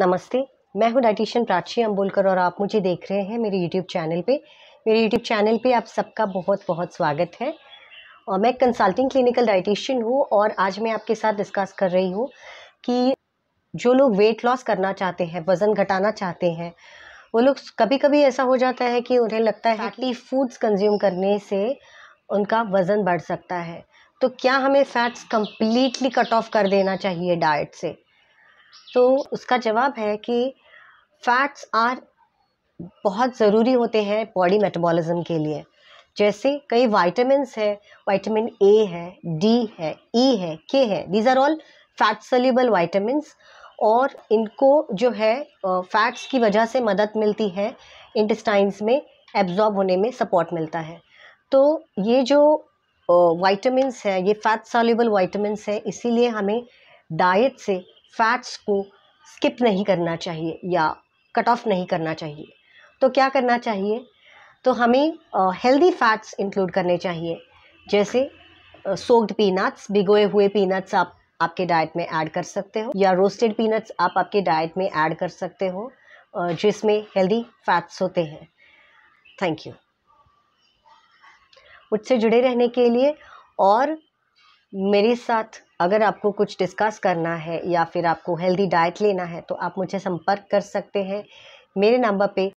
नमस्ते मैं हूं डाइटिशियन प्राची अम्बोलकर और आप मुझे देख रहे हैं मेरे यूट्यूब चैनल पे मेरे यूट्यूब चैनल पे आप सबका बहुत बहुत स्वागत है और मैं कंसल्टिंग क्लिनिकल डाइटिशियन हूं और आज मैं आपके साथ डिस्कस कर रही हूं कि जो लोग वेट लॉस करना चाहते हैं वज़न घटाना चाहते हैं वो लोग कभी कभी ऐसा हो जाता है कि उन्हें लगता है कि फूड्स कंज्यूम करने से उनका वज़न बढ़ सकता है तो क्या हमें फैट्स कम्प्लीटली कट ऑफ कर देना चाहिए डाइट से तो उसका जवाब है कि फैट्स आर बहुत ज़रूरी होते हैं बॉडी मेटाबॉलिज्म के लिए जैसे कई वाइटामस है वाइटामिन ए है डी है ई e है के है these are all fat soluble vitamins और इनको जो है फैट्स की वजह से मदद मिलती है इंटेस्टाइंस में एब्जॉर्ब होने में सपोर्ट मिलता है तो ये जो वाइटामस है ये फैट सॉल्यूबल वाइटामस है इसीलिए हमें डाइट से फैट्स को स्किप नहीं करना चाहिए या कट ऑफ नहीं करना चाहिए तो क्या करना चाहिए तो हमें हेल्दी फैट्स इंक्लूड करने चाहिए जैसे सोक्ड पीनट्स भिगोए हुए पीनट्स आप आपके डाइट में ऐड कर सकते हो या रोस्टेड पीनट्स आप आपके डाइट में ऐड कर सकते हो जिसमें हेल्दी फैट्स होते हैं थैंक यू मुझसे जुड़े रहने के लिए और मेरे साथ अगर आपको कुछ डिस्कस करना है या फिर आपको हेल्दी डाइट लेना है तो आप मुझे संपर्क कर सकते हैं मेरे नंबर पे